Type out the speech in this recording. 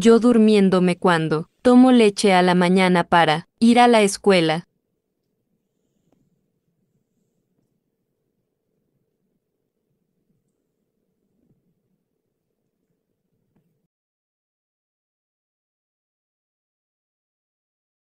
yo durmiéndome cuando tomo leche a la mañana para ir a la escuela.